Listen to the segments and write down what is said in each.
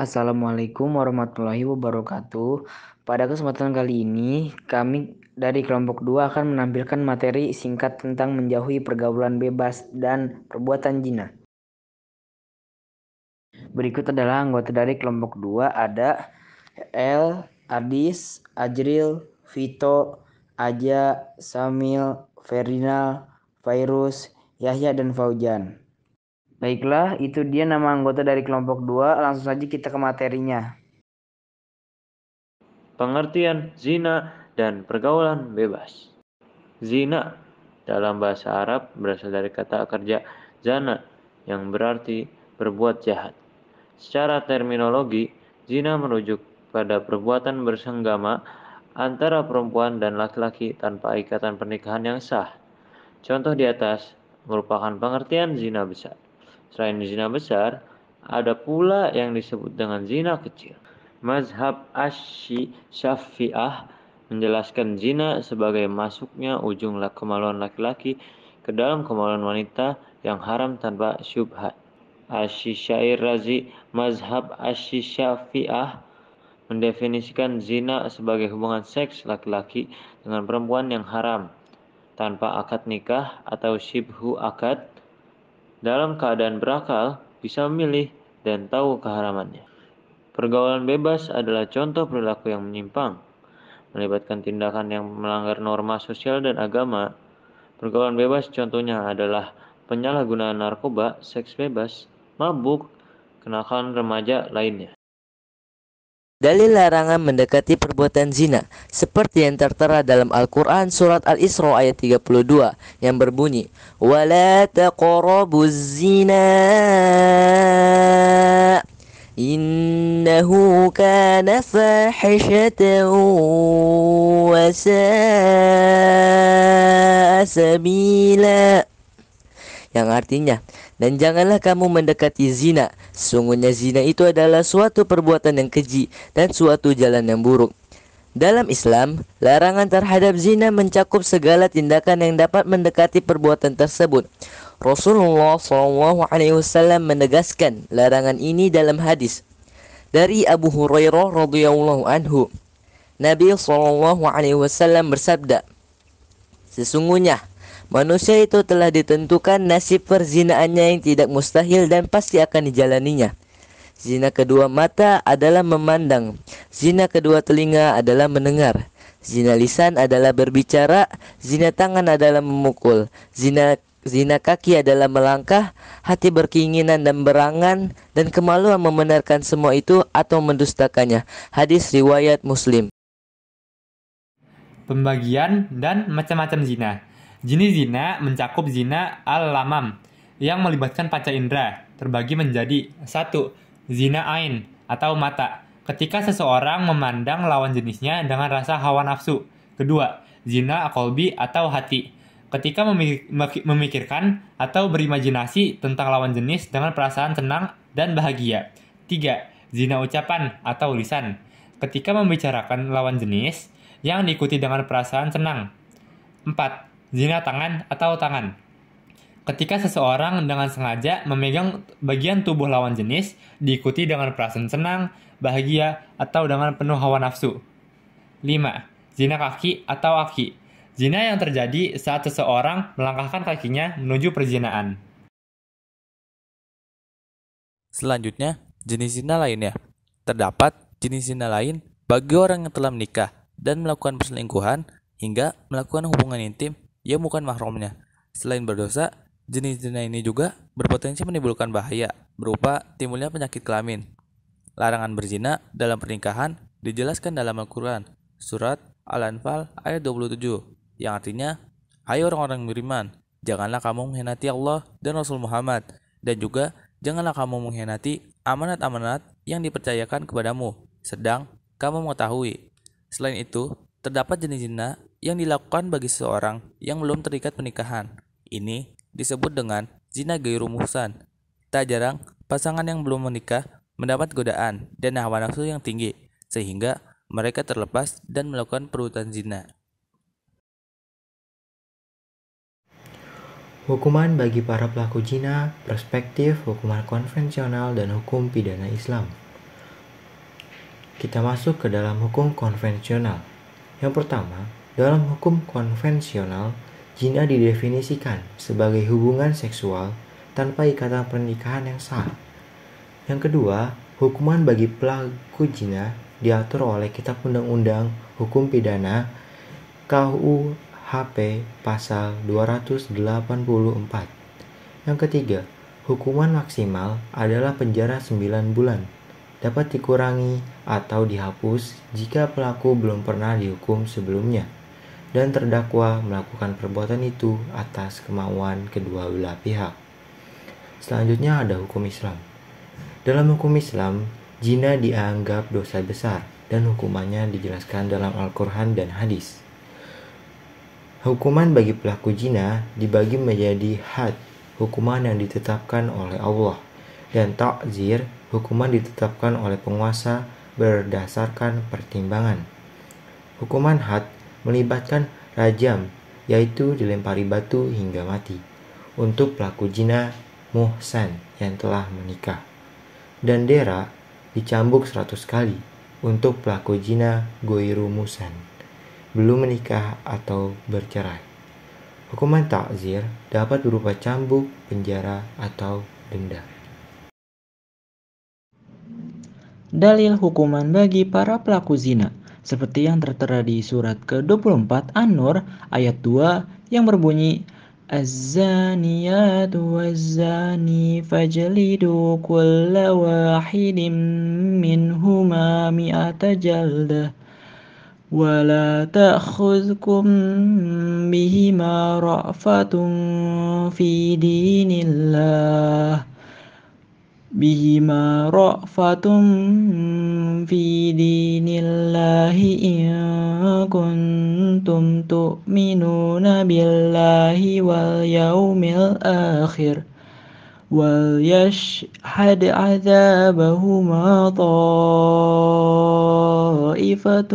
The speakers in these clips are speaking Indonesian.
Assalamualaikum warahmatullahi wabarakatuh. Pada kesempatan kali ini, kami dari kelompok 2 akan menampilkan materi singkat tentang menjauhi pergaulan bebas dan perbuatan jina. Berikut adalah anggota dari kelompok 2 ada L. Adis, Ajril, Vito, Aja, Samil, Ferdinal, Virus, Yahya, dan Faujan. Baiklah, itu dia nama anggota dari kelompok 2. Langsung saja kita ke materinya. Pengertian zina dan pergaulan bebas. Zina dalam bahasa Arab berasal dari kata kerja zana yang berarti berbuat jahat. Secara terminologi, zina merujuk pada perbuatan bersenggama antara perempuan dan laki-laki tanpa ikatan pernikahan yang sah. Contoh di atas merupakan pengertian zina besar. Selain zina besar, ada pula yang disebut dengan zina kecil. Mazhab Asy Syafi'ah menjelaskan zina sebagai masuknya ujung kemaluan laki-laki ke dalam kemaluan wanita yang haram tanpa syubhat. Asy Syair Razi Mazhab Asy Syafi'ah mendefinisikan zina sebagai hubungan seks laki-laki dengan perempuan yang haram tanpa akad nikah atau syibhu akad dalam keadaan berakal bisa memilih dan tahu keharamannya. Pergaulan bebas adalah contoh perilaku yang menyimpang, melibatkan tindakan yang melanggar norma sosial dan agama. Pergaulan bebas contohnya adalah penyalahgunaan narkoba, seks bebas, mabuk, kenakan remaja lainnya. Dalil larangan mendekati perbuatan zina seperti yang tertera dalam Al-Qur'an surat Al-Isra ayat 32 yang berbunyi wala taqrabuz zina innahu kana fahishatan sabila yang artinya dan janganlah kamu mendekati zina Sungguhnya zina itu adalah suatu perbuatan yang keji Dan suatu jalan yang buruk dalam Islam, larangan terhadap zina mencakup segala tindakan yang dapat mendekati perbuatan tersebut. Rasulullah SAW menegaskan larangan ini dalam hadis dari Abu Hurairah radhiyallahu anhu. Nabi SAW bersabda, Sesungguhnya Manusia itu telah ditentukan nasib perzinaannya yang tidak mustahil dan pasti akan dijalaninya. Zina kedua mata adalah memandang, zina kedua telinga adalah mendengar, zina lisan adalah berbicara, zina tangan adalah memukul, zina zina kaki adalah melangkah, hati berkeinginan dan berangan dan kemaluan membenarkan semua itu atau mendustakannya. Hadis riwayat Muslim. Pembagian dan macam-macam zina. Jenis zina mencakup zina al-lamam yang melibatkan panca indera, terbagi menjadi satu Zina ain atau mata, ketika seseorang memandang lawan jenisnya dengan rasa hawa nafsu. Kedua, zina akolbi atau hati, ketika memikirkan atau berimajinasi tentang lawan jenis dengan perasaan tenang dan bahagia. Tiga, zina ucapan atau lisan, ketika membicarakan lawan jenis yang diikuti dengan perasaan tenang Empat, zina tangan atau tangan. Ketika seseorang dengan sengaja memegang bagian tubuh lawan jenis, diikuti dengan perasaan senang, bahagia, atau dengan penuh hawa nafsu. 5. Zina kaki atau aki. Zina yang terjadi saat seseorang melangkahkan kakinya menuju perzinaan. Selanjutnya, jenis zina lainnya. Terdapat jenis zina lain bagi orang yang telah menikah dan melakukan perselingkuhan hingga melakukan hubungan intim ia ya, bukan mahramnya. Selain berdosa, jenis zina ini juga berpotensi menimbulkan bahaya berupa timbulnya penyakit kelamin. Larangan berzina dalam pernikahan dijelaskan dalam Al-Quran, surat Al-Anfal ayat 27, yang artinya, Hai orang-orang beriman, janganlah kamu mengkhianati Allah dan Rasul Muhammad, dan juga janganlah kamu mengkhianati amanat-amanat yang dipercayakan kepadamu, sedang kamu mengetahui. Selain itu, terdapat jenis zina yang dilakukan bagi seseorang yang belum terikat pernikahan. Ini disebut dengan zina gairu Tak jarang, pasangan yang belum menikah mendapat godaan dan hawa nafsu yang tinggi, sehingga mereka terlepas dan melakukan perbuatan zina. Hukuman bagi para pelaku zina, perspektif hukuman konvensional dan hukum pidana Islam. Kita masuk ke dalam hukum konvensional. Yang pertama, dalam hukum konvensional, jina didefinisikan sebagai hubungan seksual tanpa ikatan pernikahan yang sah. Yang kedua, hukuman bagi pelaku jina diatur oleh Kitab Undang-Undang Hukum Pidana KUHP pasal 284. Yang ketiga, hukuman maksimal adalah penjara 9 bulan. Dapat dikurangi atau dihapus jika pelaku belum pernah dihukum sebelumnya dan terdakwa melakukan perbuatan itu atas kemauan kedua belah pihak. Selanjutnya ada hukum Islam. Dalam hukum Islam, jina dianggap dosa besar dan hukumannya dijelaskan dalam Al-Qur'an dan hadis. Hukuman bagi pelaku jina dibagi menjadi had, hukuman yang ditetapkan oleh Allah, dan takzir, hukuman ditetapkan oleh penguasa berdasarkan pertimbangan. Hukuman had melibatkan rajam, yaitu dilempari batu hingga mati, untuk pelaku jina Muhsan yang telah menikah. Dan Dera dicambuk seratus kali untuk pelaku jina Goiru Musan, belum menikah atau bercerai. Hukuman takzir dapat berupa cambuk, penjara, atau denda. Dalil hukuman bagi para pelaku zina seperti yang tertera di surat ke-24 An-Nur ayat 2 yang berbunyi Az-zaniyat wa-zani fajlidu kulla wahidin minhuma mi'ata jaldah ولا تأخذكم بهما رأفة fi دين الله بهما دين الله إن كنتم تؤمنون بالله واليوم الآخر وليشهد عذابهما طائفة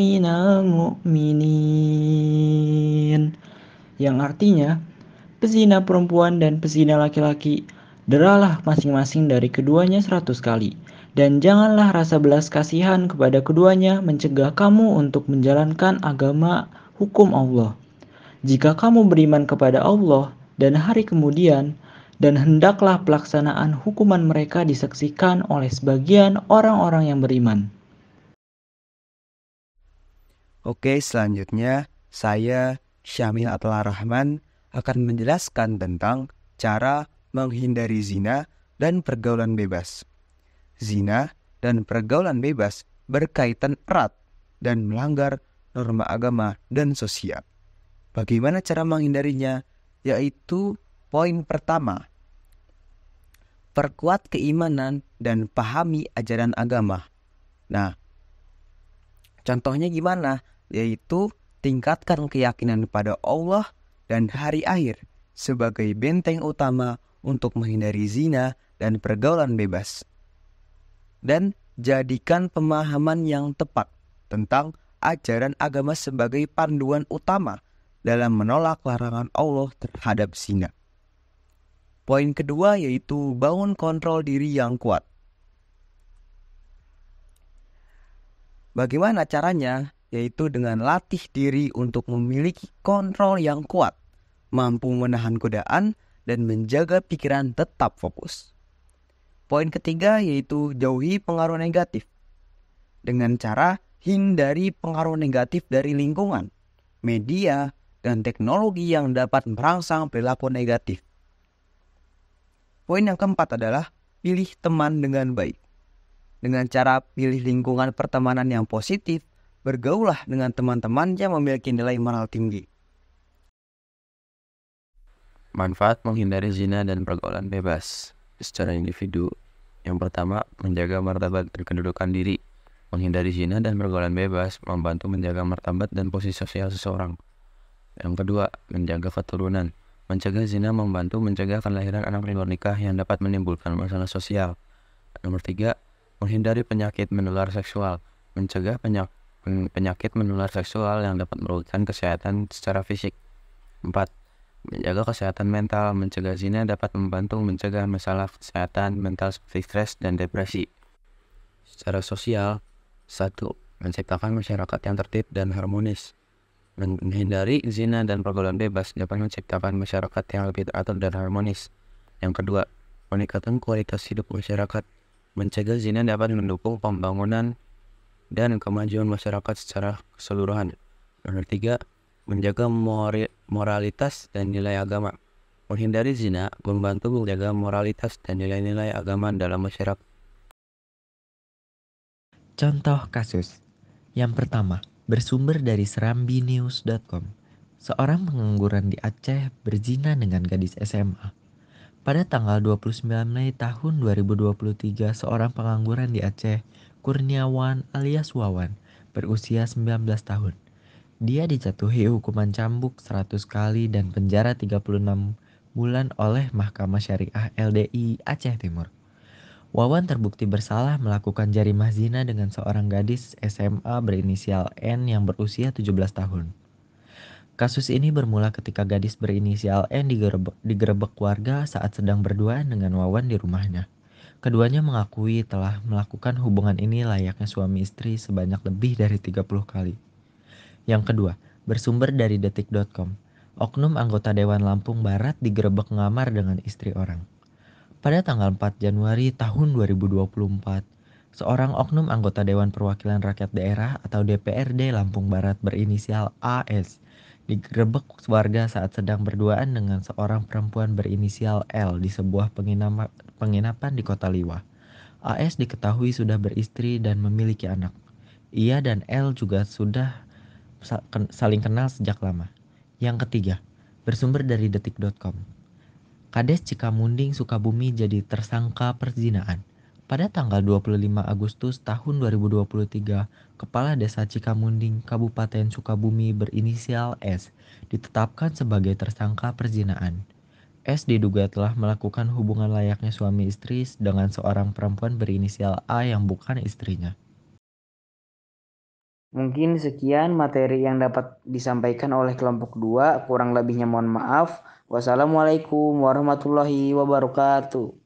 من المؤمنين yang artinya pezina perempuan dan pezina laki-laki deralah masing-masing dari keduanya seratus kali dan janganlah rasa belas kasihan kepada keduanya mencegah kamu untuk menjalankan agama hukum Allah. Jika kamu beriman kepada Allah dan hari kemudian, dan hendaklah pelaksanaan hukuman mereka disaksikan oleh sebagian orang-orang yang beriman. Oke, selanjutnya saya Syamil Atla Rahman akan menjelaskan tentang cara menghindari zina dan pergaulan bebas zina, dan pergaulan bebas berkaitan erat dan melanggar norma agama dan sosial. Bagaimana cara menghindarinya? Yaitu poin pertama, perkuat keimanan dan pahami ajaran agama. Nah, contohnya gimana? Yaitu tingkatkan keyakinan pada Allah dan hari akhir sebagai benteng utama untuk menghindari zina dan pergaulan bebas dan jadikan pemahaman yang tepat tentang ajaran agama sebagai panduan utama dalam menolak larangan Allah terhadap zina. Poin kedua yaitu bangun kontrol diri yang kuat. Bagaimana caranya? Yaitu dengan latih diri untuk memiliki kontrol yang kuat, mampu menahan godaan, dan menjaga pikiran tetap fokus. Poin ketiga yaitu jauhi pengaruh negatif. Dengan cara hindari pengaruh negatif dari lingkungan, media, dan teknologi yang dapat merangsang perilaku negatif. Poin yang keempat adalah pilih teman dengan baik. Dengan cara pilih lingkungan pertemanan yang positif, bergaulah dengan teman-teman yang memiliki nilai moral tinggi. Manfaat menghindari zina dan pergaulan bebas secara individu. Yang pertama, menjaga martabat berkedudukan diri, menghindari zina dan pergaulan bebas, membantu menjaga martabat dan posisi sosial seseorang. Yang kedua, menjaga keturunan, mencegah zina membantu mencegah kelahiran anak di luar nikah yang dapat menimbulkan masalah sosial. Nomor tiga, menghindari penyakit menular seksual, mencegah penyak penyakit menular seksual yang dapat merugikan kesehatan secara fisik. empat Menjaga kesehatan mental, mencegah zina dapat membantu mencegah masalah kesehatan mental seperti stres dan depresi. Secara sosial, satu Menciptakan masyarakat yang tertib dan harmonis. Menghindari zina dan pergaulan bebas dapat menciptakan masyarakat yang lebih teratur dan harmonis. Yang kedua, peningkatan kualitas hidup masyarakat. Mencegah zina dapat mendukung pembangunan dan kemajuan masyarakat secara keseluruhan. Nomor tiga, menjaga moralitas dan nilai agama. Menghindari zina membantu menjaga moralitas dan nilai-nilai agama dalam masyarakat. Contoh kasus yang pertama bersumber dari serambinews.com. Seorang pengangguran di Aceh berzina dengan gadis SMA. Pada tanggal 29 Mei tahun 2023, seorang pengangguran di Aceh, Kurniawan alias Wawan, berusia 19 tahun, dia dijatuhi hukuman cambuk 100 kali dan penjara 36 bulan oleh Mahkamah Syariah LDI Aceh Timur. Wawan terbukti bersalah melakukan jari zina dengan seorang gadis SMA berinisial N yang berusia 17 tahun. Kasus ini bermula ketika gadis berinisial N digerebek, digerebek warga saat sedang berduaan dengan Wawan di rumahnya. Keduanya mengakui telah melakukan hubungan ini layaknya suami istri sebanyak lebih dari 30 kali. Yang kedua, bersumber dari detik.com. Oknum anggota Dewan Lampung Barat digerebek ngamar dengan istri orang. Pada tanggal 4 Januari tahun 2024, seorang oknum anggota Dewan Perwakilan Rakyat Daerah atau DPRD Lampung Barat berinisial AS digerebek warga saat sedang berduaan dengan seorang perempuan berinisial L di sebuah penginapan di Kota Liwa. AS diketahui sudah beristri dan memiliki anak. Ia dan L juga sudah saling kenal sejak lama. Yang ketiga, bersumber dari detik.com. Kades Cikamunding Sukabumi jadi tersangka perzinaan. Pada tanggal 25 Agustus tahun 2023, Kepala Desa Cikamunding, Kabupaten Sukabumi berinisial S ditetapkan sebagai tersangka perzinaan. S diduga telah melakukan hubungan layaknya suami istri dengan seorang perempuan berinisial A yang bukan istrinya. Mungkin sekian materi yang dapat disampaikan oleh kelompok 2. Kurang lebihnya mohon maaf. Wassalamualaikum warahmatullahi wabarakatuh.